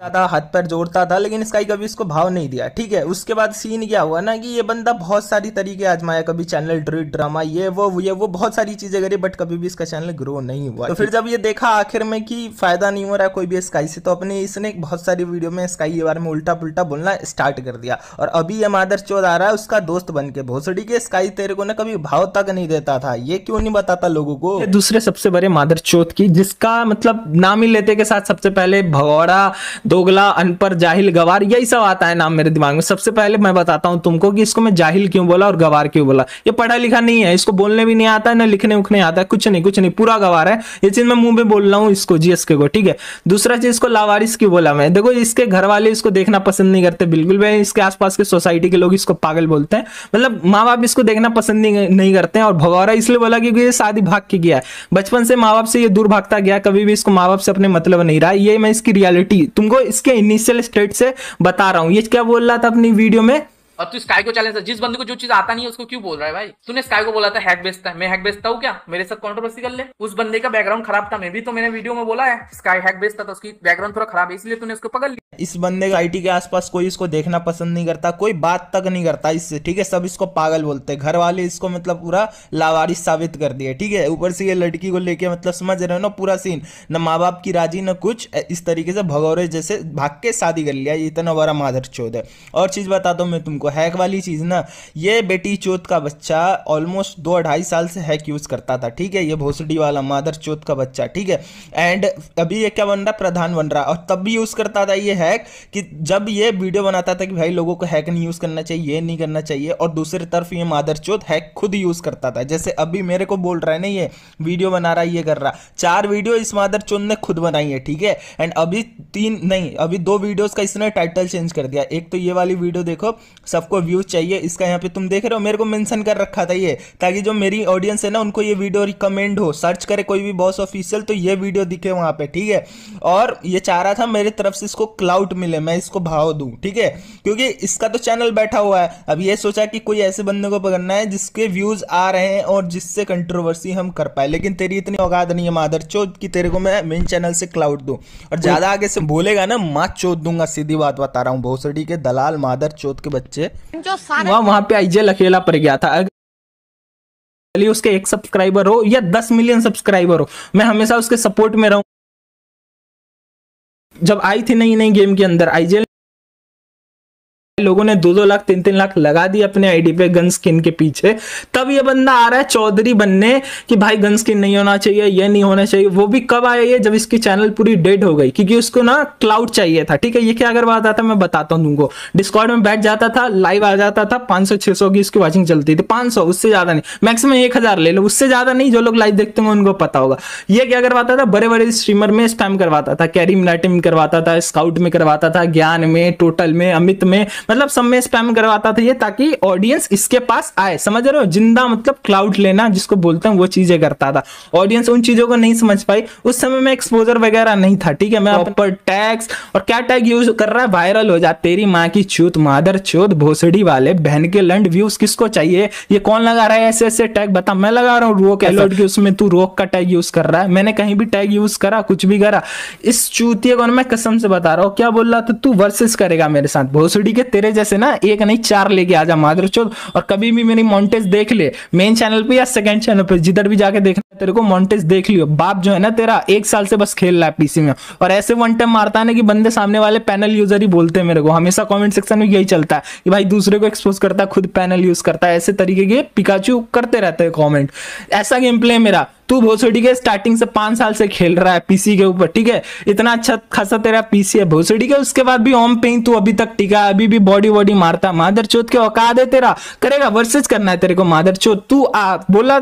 ज़्यादा हाथ पर जोड़ता था लेकिन स्काई कभी उसको भाव नहीं दिया ठीक है उसके बाद सीन क्या हुआ ना कि ये बंदा बहुत सारी तरीके आजमाया कभी चैनल ड्रिल ड्रामा ये वो ये वो बहुत सारी चीज़ें करी बट कभी भी इसका चैनल ग्रो नहीं हुआ तो फिर जब ये देखा आखिर में कि फायदा नहीं हो रहा कोई भी स्काई से तो अपने इसने बहुत सारी वीडियो में स्काई के बारे में उल्टा पुलटा बोलना स्टार्ट कर दिया और अभी ये मादर चौध आ रहा है उसका दोस्त बन के भोसड़ी के स्काई तेरे को ना कभी भाव तक नहीं देता था ये क्यों नहीं बताता लोगों को दूसरे सबसे बड़े मादर चौथ की जिसका मतलब नाम ही लेते के साथ सबसे पहले भगौड़ा दोगला अनपर जाहिल गवार यही सब आता है नाम मेरे दिमाग में सबसे पहले मैं बताता हूँ तुमको कि इसको मैं जाहिल क्यों बोला और गवार क्यों बोला ये पढ़ा लिखा नहीं है इसको बोलने भी नहीं आता है ना लिखने उखने आता है कुछ नहीं कुछ नहीं पूरा गवार है ये चीज मैं मुंह में बोल रहा हूँ इसको जी एसके को ठीक है दूसरा चीज इसको लावारिस क्यों बोला मैं देखो इसके घर वाले इसको देखना पसंद नहीं करते बिल्कुल भी इसके आसपास के सोसाइटी के लोग इसको पागल बोलते हैं मतलब माँ बाप इसको देखना पसंद नहीं करते हैं और भगौरा इसलिए बोला क्योंकि ये शादी भाग के गया है बचपन से माँ बाप से ये दूर भागता गया कभी भी इसको माँ बाप से अपने मतलब नहीं रहा ये मैं इसकी रियलिटी तुमको इसके इनिशियल स्टेट से बता रहा हूं ये क्या बोल रहा था अपनी वीडियो में और तू स्काई को चैलेंज जिस बंदे को जो चीज आता नहीं है उसको क्यों बोल रहा है भाई तूने स्काई को बोला था हैक बेचता है मैं हैक बेचता हूँ क्या मेरे साथ कॉन्ट्रोवर्सी कर ले उस बंदे का बैकग्राउंड खराब था मैं भी तो मैंने वीडियो में बोला है स्काई हैक बेचता था उसकी बैकग्राउंड थोड़ा खराब है इसलिए तूने उसको पकड़ लिया इस बंदे का आईटी के आसपास कोई इसको देखना पसंद नहीं करता कोई बात तक नहीं करता इससे ठीक है सब इसको पागल बोलते हैं घर वाले इसको मतलब पूरा लावारिस साबित कर दिए ठीक है ऊपर से ये लड़की को लेके मतलब समझ रहे हो ना पूरा सीन न माँ बाप की राजी न कुछ इस तरीके से भगौरे जैसे भाग के शादी कर लिया इतना बड़ा माधर चौध है और चीज़ बता दो मैं तुमको आपको हैक वाली चीज़ ना ये बेटी चोत का बच्चा ऑलमोस्ट दो अढ़ाई साल से हैक यूज़ करता था ठीक है ये भोसडी वाला मादर चोत का बच्चा ठीक है एंड अभी ये क्या बन रहा प्रधान बन रहा और तब भी यूज़ करता था ये हैक कि जब ये वीडियो बनाता था कि भाई लोगों को हैक नहीं यूज़ करना चाहिए ये नहीं करना चाहिए और दूसरी तरफ ये मादर चोत हैक खुद यूज़ करता था जैसे अभी मेरे को बोल रहा है ना ये वीडियो बना रहा है ये कर रहा चार वीडियो इस मादर चोत ने खुद बनाई है ठीक है एंड अभी तीन नहीं अभी दो वीडियोस का इसने टाइटल चेंज कर दिया एक तो ये वाली वीडियो देखो सब सबको व्यूज़ चाहिए इसका यहाँ पे तुम देख रहे हो मेरे को मेंशन कर रखा था ये ताकि जो मेरी ऑडियंस है ना उनको ये वीडियो रिकमेंड हो सर्च करे कोई भी बॉस ऑफिशियल तो ये वीडियो दिखे वहाँ पे ठीक है और ये चाह रहा था मेरी तरफ से इसको क्लाउड मिले मैं इसको भाव दूँ ठीक है क्योंकि इसका तो चैनल बैठा हुआ है अब ये सोचा कि कोई ऐसे बंदे को पकड़ना है जिसके व्यूज़ आ रहे हैं और जिससे कंट्रोवर्सी हम कर पाए लेकिन तेरी इतनी औकात नहीं है माधर चोद की तेरे को मैं मेन चैनल से क्लाउड दूँ और ज़्यादा आगे से बोलेगा ना माँ चोद दूंगा सीधी बात बता रहा हूँ भोसडी के दलाल माधर चौथ के बच्चे है वह वहां पे आईजे अकेला पर गया था अगर उसके एक सब्सक्राइबर हो या दस मिलियन सब्सक्राइबर हो मैं हमेशा उसके सपोर्ट में रहूं जब आई थी नई नई गेम के अंदर आईजेल लोगों ने दो दो लाख तीन तीन लाख लगा दी अपने आईडी पे गन स्किन के पीछे तब ये बंदा आ रहा है चौधरी बनने कि भाई गन स्किन नहीं होना चाहिए ये नहीं होना चाहिए वो भी कब आया ये जब इसकी चैनल पूरी डेड हो गई क्योंकि उसको ना क्लाउड चाहिए था ठीक है ये क्या अगर बात आता मैं बताता हूँ तुमको डिस्कॉर्ड में बैठ जाता था लाइव आ जाता था पांच सौ की इसकी वॉचिंग चलती थी पांच उससे ज्यादा नहीं मैक्सिमम एक ले लो उससे ज्यादा नहीं जो लोग लाइव देखते हैं उनको पता होगा ये क्या करवाता था बड़े बड़े स्ट्रीमर में स्पैम करवाता था कैरी मिलाटी में करवाता था स्काउट में करवाता था ज्ञान में टोटल में अमित में मतलब सब में स्पैम करवाता था ये ताकि ऑडियंस इसके पास आए समझ रहे हो जिंदा मतलब क्लाउड लेना जिसको बोलते हैं वो चीजें करता था ऑडियंस उन चीजों को नहीं समझ पाई उस समय में एक्सपोजर वगैरह नहीं था ठीक है मैं ऊपर टैक्स और क्या टैग यूज कर रहा है वायरल हो जा तेरी माँ की चूत मादर चूत भोसड़ी वाले बहन के लंड व्यूज किसको चाहिए ये कौन लगा रहा है ऐसे ऐसे टैग बता मैं लगा रहा हूँ रोक एलोड की उसमें तू रोक का टैग यूज कर रहा है मैंने कहीं भी टैग यूज करा कुछ भी करा इस चूतिए को मैं कसम से बता रहा हूँ क्या बोल रहा था तू वर्सेस करेगा मेरे साथ भोसड़ी के तेरे जैसे ना एक नहीं चार लेके आ जा माधुर चोद और कभी भी मेरी मॉन्टेज देख ले मेन चैनल पे या सेकंड चैनल पे जिधर भी जाके देखना तेरे को मॉन्टेज देख लियो बाप जो है ना तेरा एक साल से बस खेल रहा है पीसी में और ऐसे वन टाइम मारता है ना कि बंदे सामने वाले पैनल यूजर ही बोलते हैं मेरे को हमेशा कॉमेंट सेक्शन में यही चलता है कि भाई दूसरे को एक्सपोज करता है खुद पैनल यूज करता है ऐसे तरीके के पिकाचू करते रहते हैं कॉमेंट ऐसा गेम प्ले मेरा तू भोसड़ी के स्टार्टिंग से पांच साल से खेल रहा है पीसी के ऊपर ठीक है इतना अच्छा खासा तेरा पीसी है भोसड़ी के उसके बाद भी ओम पेन तू अभी तक टिका अभी भी बॉडी वॉडी मारता माधर चोत के औकाद है तेरा करेगा वर्सेज करना है तेरे को माधर चोत तू आ, बोला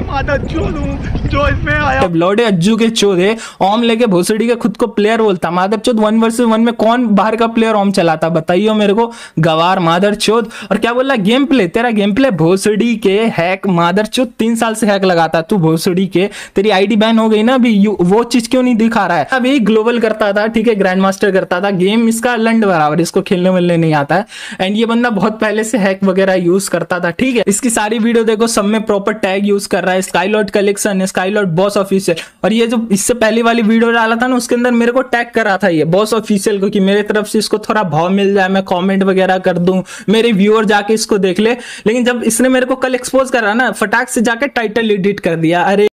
जो इसमें अज्जू के चोरे ओम लेके भोसड़ी के खुद को प्लेयर बोलता माधव चौध वन वर्सेस वन में कौन बाहर का प्लेयर ओम चलाता बताइयो मेरे को गवार माधर चौध और क्या बोला गेम प्ले तेरा गेम प्ले भोसड़ी के हैक माधर चौध तीन साल से हैक लगाता तू भोसड़ी के तेरी आईडी बैन हो गई ना अभी वो चीज क्यों नहीं दिखा रहा है अब यही ग्लोबल करता था ठीक है ग्रैंड मास्टर करता था गेम इसका लंड बराबर इसको खेलने मिलने नहीं आता है एंड ये बंदा बहुत पहले से हैक वगैरह यूज करता था ठीक है इसकी सारी वीडियो देखो सब में प्रॉपर टैग यूज कर रहा है स्काईलॉट कलेक्शन है स्काईलॉट बॉस ऑफिशियल और ये जो इससे पहले वाली वीडियो डाला था ना उसके अंदर मेरे को टैग करा था ये बॉस ऑफिशियल को कि मेरे तरफ से इसको थोड़ा भाव मिल जाए मैं कॉमेंट वगैरह कर दू मेरे व्यूअर जाके इसको देख ले लेकिन जब इसने मेरे को कल एक्सपोज करा ना फटाक से जाके टाइटल एडिट कर दिया अरे